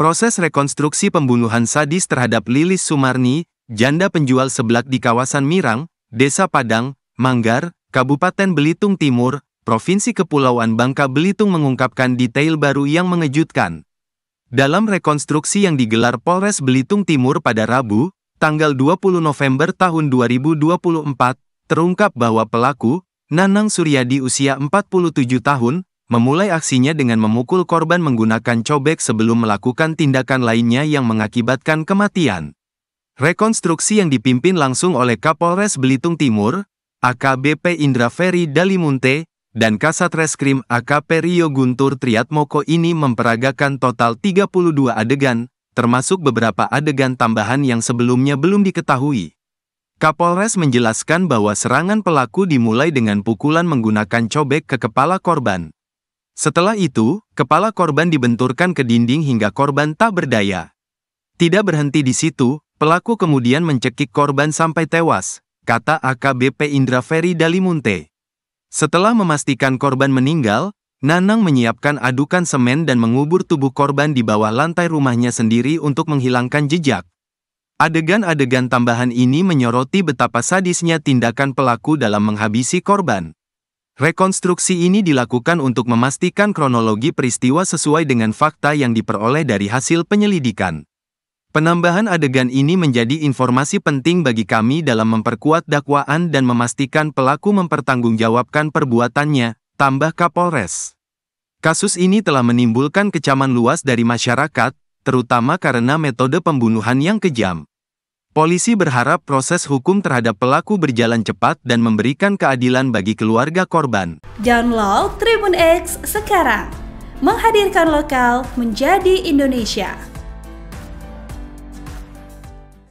Proses rekonstruksi pembunuhan sadis terhadap Lilis Sumarni, janda penjual seblak di kawasan Mirang, Desa Padang, Manggar, Kabupaten Belitung Timur, Provinsi Kepulauan Bangka Belitung mengungkapkan detail baru yang mengejutkan. Dalam rekonstruksi yang digelar Polres Belitung Timur pada Rabu, tanggal 20 November tahun 2024, terungkap bahwa pelaku, Nanang Suryadi usia 47 tahun, memulai aksinya dengan memukul korban menggunakan cobek sebelum melakukan tindakan lainnya yang mengakibatkan kematian. Rekonstruksi yang dipimpin langsung oleh Kapolres Belitung Timur, AKBP Indra Ferry Dalimunte, dan Kasat Reskrim AKP Rio Guntur Triatmoko ini memperagakan total 32 adegan, termasuk beberapa adegan tambahan yang sebelumnya belum diketahui. Kapolres menjelaskan bahwa serangan pelaku dimulai dengan pukulan menggunakan cobek ke kepala korban. Setelah itu, kepala korban dibenturkan ke dinding hingga korban tak berdaya. Tidak berhenti di situ, pelaku kemudian mencekik korban sampai tewas, kata AKBP Indra Ferry Dalimunte. Setelah memastikan korban meninggal, Nanang menyiapkan adukan semen dan mengubur tubuh korban di bawah lantai rumahnya sendiri untuk menghilangkan jejak. Adegan-adegan tambahan ini menyoroti betapa sadisnya tindakan pelaku dalam menghabisi korban. Rekonstruksi ini dilakukan untuk memastikan kronologi peristiwa sesuai dengan fakta yang diperoleh dari hasil penyelidikan. Penambahan adegan ini menjadi informasi penting bagi kami dalam memperkuat dakwaan dan memastikan pelaku mempertanggungjawabkan perbuatannya, tambah Kapolres. Kasus ini telah menimbulkan kecaman luas dari masyarakat, terutama karena metode pembunuhan yang kejam. Polisi berharap proses hukum terhadap pelaku berjalan cepat dan memberikan keadilan bagi keluarga korban. Download Tribun X sekarang, menghadirkan lokal menjadi Indonesia.